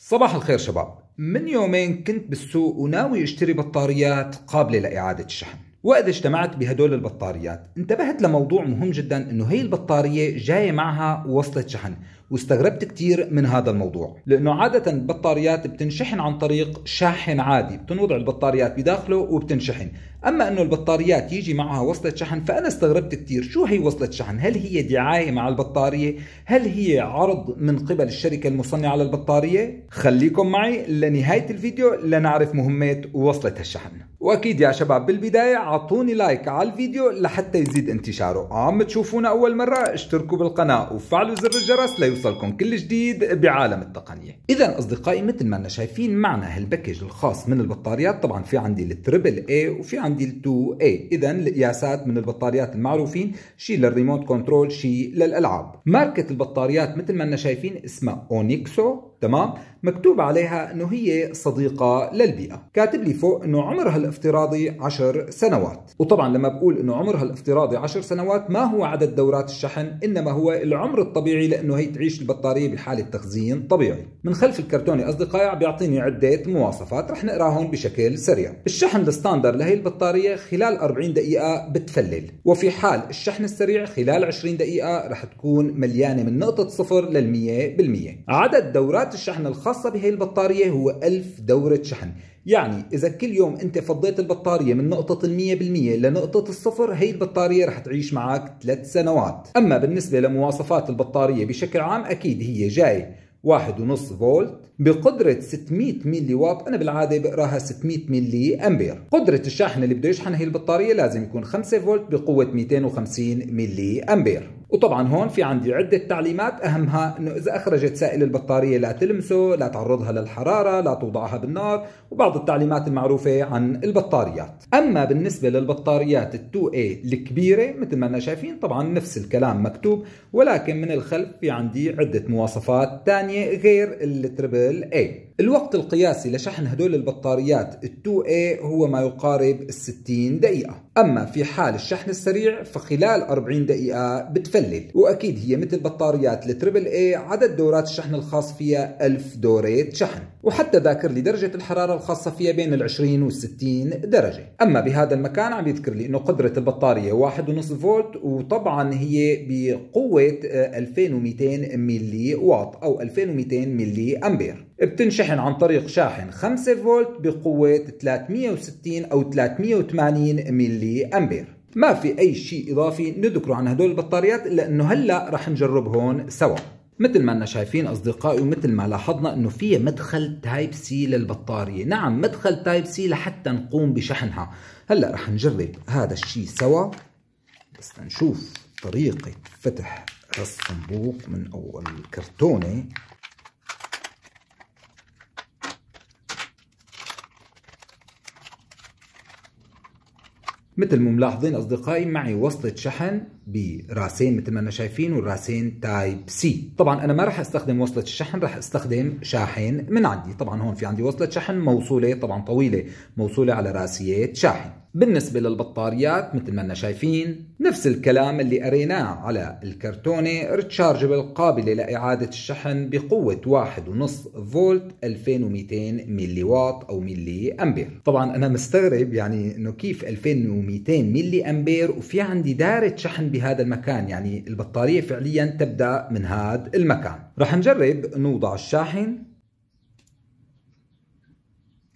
صباح الخير شباب من يومين كنت بالسوق وناوي اشتري بطاريات قابلة لإعادة الشحن وإذا اجتمعت بهدول البطاريات انتبهت لموضوع مهم جدا انه هي البطارية جاية معها وصلة شحن واستغربت كثير من هذا الموضوع لانه عاده البطاريات بتنشحن عن طريق شاحن عادي بتنوضع البطاريات بداخله وبتنشحن اما انه البطاريات يجي معها وصلة شحن فانا استغربت كثير شو هي وصلة شحن هل هي دعاية مع البطارية هل هي عرض من قبل الشركة المصنعة للبطارية خليكم معي لنهاية الفيديو لنعرف مهمة وصلة الشحن واكيد يا شباب بالبداية اعطوني لايك على الفيديو لحتى يزيد انتشاره عم تشوفونا اول مرة اشتركوا بالقناة وفعلوا زر الجرس ليوصل يوصلكم كل جديد بعالم التقنية إذا أصدقائي مثل ما أنا شايفين معنا هالباكج الخاص من البطاريات طبعا في عندي التريبل اي وفي عندي التو اي إذا القياسات من البطاريات المعروفين شي للريموت كنترول شي للألعاب ماركة البطاريات مثل ما أنا شايفين اسمها أونيكسو تمام مكتوب عليها انه هي صديقه للبيئه كاتب لي فوق انه عمرها الافتراضي 10 سنوات وطبعا لما بقول انه عمرها الافتراضي 10 سنوات ما هو عدد دورات الشحن انما هو العمر الطبيعي لانه هي تعيش البطاريه بحاله تخزين طبيعي من خلف الكرتونة اصدقائي عم بيعطيني عده مواصفات رح نقراهم بشكل سريع الشحن الستاندر لهي البطاريه خلال 40 دقيقه بتفلل وفي حال الشحن السريع خلال 20 دقيقه رح تكون مليانه من نقطه صفر لل 100% عدد دورات ساعات الشحن الخاصة بهي البطارية هو 1000 دورة شحن يعني إذا كل يوم أنت فضيت البطارية من نقطة المية بالمية لنقطة الصفر هي البطارية رح تعيش معك ثلاث سنوات أما بالنسبة لمواصفات البطارية بشكل عام أكيد هي جاي واحد ونص فولت بقدرة 600 ملي واط أنا بالعادة بقراها 600 ملي أمبير قدرة الشاحن اللي بده يشحن هي البطارية لازم يكون 5 فولت بقوة 250 ملي أمبير وطبعا هون في عندي عدة تعليمات أهمها أنه إذا أخرجت سائل البطارية لا تلمسه لا تعرضها للحرارة لا توضعها بالنار وبعض التعليمات المعروفة عن البطاريات أما بالنسبة للبطاريات ال 2A إيه الكبيرة مثل ما أنا شايفين طبعا نفس الكلام مكتوب ولكن من الخلف في عندي عدة مواصفات تانية غير التربل دبل A الوقت القياسي لشحن هدول البطاريات ال 2A هو ما يقارب ال 60 دقيقة أما في حال الشحن السريع فخلال 40 دقيقة بتفلل وأكيد هي مثل بطاريات التربل AAA عدد دورات الشحن الخاص فيها 1000 دورة شحن وحتى ذاكر لي درجة الحرارة الخاصة فيها بين ال 20 وال 60 درجة أما بهذا المكان عم يذكر لي أنه قدرة البطارية 1.5 فولت وطبعا هي بقوة 2200 ملي واط أو 2200 ملي أمبير بتنشحن عن طريق شاحن 5 فولت بقوة 360 أو 380 ملي أمبير ما في أي شيء إضافي نذكره عن هدول البطاريات لأنه هلأ رح نجرب هون سوا مثل ما انا شايفين اصدقائي ومثل ما لاحظنا انه في مدخل تايب سي للبطاريه، نعم مدخل تايب سي لحتى نقوم بشحنها، هلا رح نجرب هذا الشيء سوا بس نشوف طريقه فتح الصندوق من اول كرتونه مثل ما ملاحظين أصدقائي معي وصلة شحن براسين مثل ما انا شايفين والراسين تايب سي طبعا انا ما راح استخدم وصله الشحن راح استخدم شاحن من عندي طبعا هون في عندي وصله شحن موصوله طبعا طويله موصوله على راسيه شاحن بالنسبة للبطاريات مثل ما انا شايفين نفس الكلام اللي قريناه على الكرتونة ريتشارجبل قابلة لإعادة الشحن بقوة 1.5 فولت 2200 ملي واط أو ملي أمبير طبعا أنا مستغرب يعني إنه كيف 2200 ملي أمبير وفي عندي دارة شحن بهذا المكان يعني البطارية فعليا تبدأ من هذا المكان رح نجرب نوضع الشاحن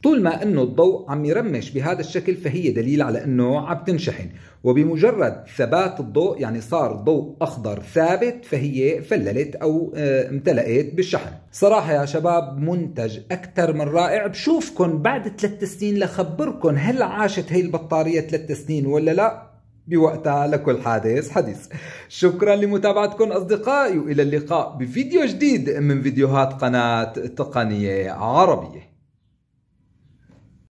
طول ما انه الضوء عم يرمش بهذا الشكل فهي دليل على انه عم تنشحن وبمجرد ثبات الضوء يعني صار ضوء اخضر ثابت فهي فللت او آه، امتلأت بالشحن صراحة يا شباب منتج اكثر من رائع بشوفكن بعد ثلاث سنين لخبركن هل عاشت هي البطارية ثلاث سنين ولا لا بوقتها لكل حادث حديث شكرا لمتابعتكم أصدقائي وإلى اللقاء بفيديو جديد من فيديوهات قناة تقنية عربية